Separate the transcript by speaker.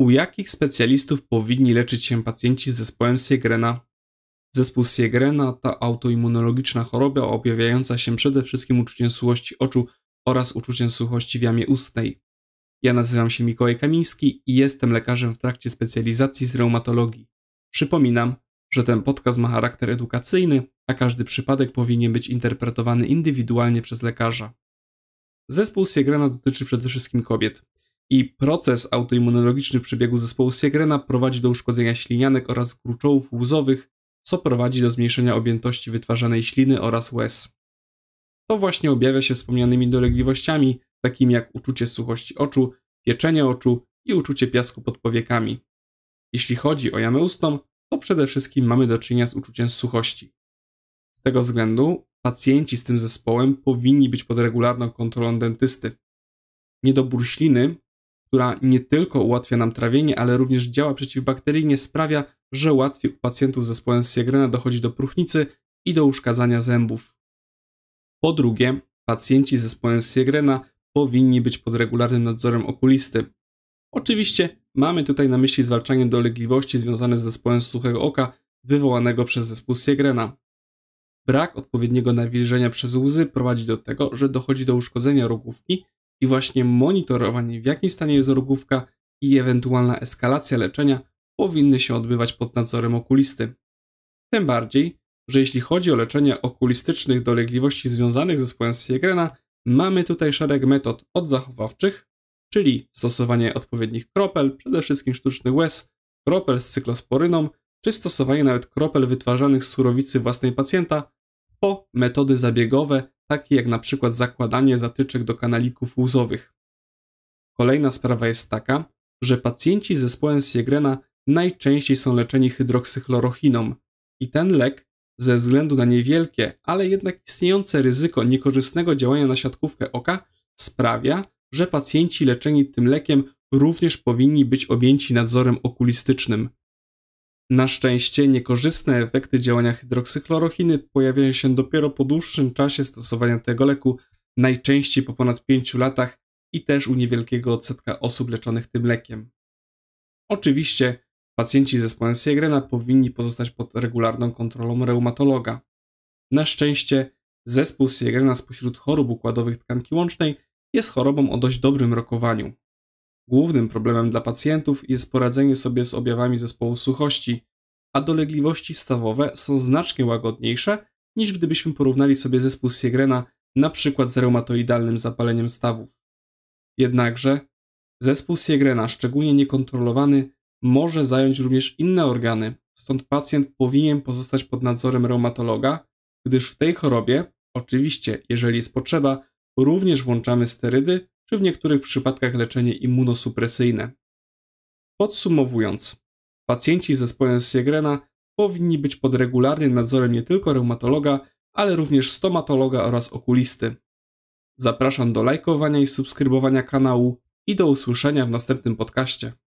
Speaker 1: U jakich specjalistów powinni leczyć się pacjenci z zespołem Siegrena? Zespół Siegrena to autoimmunologiczna choroba objawiająca się przede wszystkim uczuciem suchości oczu oraz uczuciem suchości w jamie ustnej. Ja nazywam się Mikołaj Kamiński i jestem lekarzem w trakcie specjalizacji z reumatologii. Przypominam, że ten podcast ma charakter edukacyjny, a każdy przypadek powinien być interpretowany indywidualnie przez lekarza. Zespół Siegrena dotyczy przede wszystkim kobiet i proces autoimmunologiczny przebiegu zespołu Siegrena prowadzi do uszkodzenia ślinianek oraz gruczołów łzowych, co prowadzi do zmniejszenia objętości wytwarzanej śliny oraz łez. To właśnie objawia się wspomnianymi dolegliwościami, takimi jak uczucie suchości oczu, pieczenie oczu i uczucie piasku pod powiekami. Jeśli chodzi o jamę ustną, to przede wszystkim mamy do czynienia z uczuciem suchości. Z tego względu pacjenci z tym zespołem powinni być pod regularną kontrolą dentysty. Niedobór śliny która nie tylko ułatwia nam trawienie, ale również działa przeciwbakteryjnie, sprawia, że łatwiej u pacjentów z zespołem Siegrena dochodzi do próchnicy i do uszkadzania zębów. Po drugie, pacjenci z zespołem Siegrena powinni być pod regularnym nadzorem okulisty. Oczywiście mamy tutaj na myśli zwalczanie dolegliwości związane z zespołem suchego oka wywołanego przez zespół Siegrena. Brak odpowiedniego nawilżenia przez łzy prowadzi do tego, że dochodzi do uszkodzenia rogówki, i właśnie monitorowanie, w jakim stanie jest rogówka i ewentualna eskalacja leczenia powinny się odbywać pod nadzorem okulisty. Tym bardziej, że jeśli chodzi o leczenie okulistycznych dolegliwości związanych ze zespołem Siegrena, mamy tutaj szereg metod odzachowawczych, czyli stosowanie odpowiednich kropel, przede wszystkim sztucznych łez, kropel z cyklosporyną, czy stosowanie nawet kropel wytwarzanych z surowicy własnej pacjenta, po metody zabiegowe, takie jak na przykład zakładanie zatyczek do kanalików łzowych. Kolejna sprawa jest taka, że pacjenci z zespołem Siegrena najczęściej są leczeni hydroksychlorochiną i ten lek ze względu na niewielkie, ale jednak istniejące ryzyko niekorzystnego działania na siatkówkę oka sprawia, że pacjenci leczeni tym lekiem również powinni być objęci nadzorem okulistycznym. Na szczęście niekorzystne efekty działania hydroksychlorochiny pojawiają się dopiero po dłuższym czasie stosowania tego leku, najczęściej po ponad 5 latach i też u niewielkiego odsetka osób leczonych tym lekiem. Oczywiście pacjenci z zespołem Siegrena powinni pozostać pod regularną kontrolą reumatologa. Na szczęście zespół Siegrena spośród chorób układowych tkanki łącznej jest chorobą o dość dobrym rokowaniu. Głównym problemem dla pacjentów jest poradzenie sobie z objawami zespołu suchości, a dolegliwości stawowe są znacznie łagodniejsze niż gdybyśmy porównali sobie zespół Siegrena na przykład z reumatoidalnym zapaleniem stawów. Jednakże zespół Siegrena, szczególnie niekontrolowany, może zająć również inne organy, stąd pacjent powinien pozostać pod nadzorem reumatologa, gdyż w tej chorobie, oczywiście jeżeli jest potrzeba, również włączamy sterydy czy w niektórych przypadkach leczenie immunosupresyjne. Podsumowując, pacjenci z zespołem Siegrena powinni być pod regularnym nadzorem nie tylko reumatologa, ale również stomatologa oraz okulisty. Zapraszam do lajkowania i subskrybowania kanału i do usłyszenia w następnym podcaście.